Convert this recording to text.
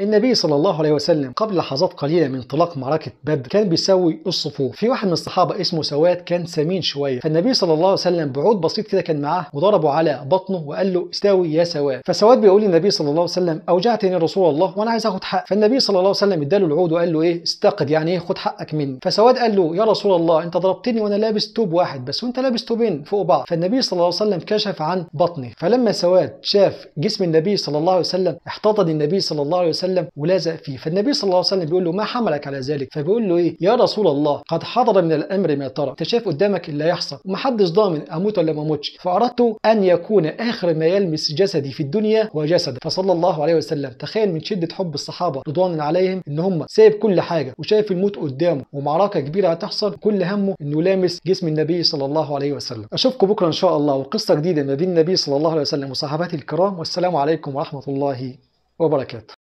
النبي صلى الله عليه وسلم قبل لحظات قليلة من انطلاق معركة بدر كان بيسوي الصفوف في واحد من الصحابة اسمه سواد كان سمين شوية فالنبي صلى الله عليه وسلم بعود بسيط كده كان معاه وضربه على بطنه وقال له استوي يا سواد فسواد بيقول للنبي صلى الله عليه وسلم اوجعتني رسول الله وانا عايز اخد حق فالنبي صلى الله عليه وسلم اداله العود وقال له ايه استقد يعني ايه خد حقك مني فسواد قال له يا رسول الله انت ضربتني وانا لابس توب واحد بس وانت لابس توبين فوق بعض فالنبي صلى الله عليه وسلم كشف عن بطني فلما سواد شاف جسم النبي صلى الله عليه وسلم احتضن النبي صلى الله عليه وسلم وسلم ولازق فيه فالنبي صلى الله عليه وسلم بيقول له ما حملك على ذلك فبيقول له ايه يا رسول الله قد حضر من الامر ما ترى انت شايف قدامك اللي هيحصل ومحدش ضامن اموت ولا ما اموتش فاردت ان يكون اخر ما يلمس جسدي في الدنيا هو جسد فصلى الله عليه وسلم تخيل من شده حب الصحابه رضوان عليهم ان هم سايب كل حاجه وشايف الموت قدامه ومعركه كبيره هتحصل كل همه انه لامس جسم النبي صلى الله عليه وسلم اشوفكم بكره ان شاء الله وقصه جديده ما بين النبي صلى الله عليه وسلم وصحابته الكرام والسلام عليكم ورحمه الله وبركاته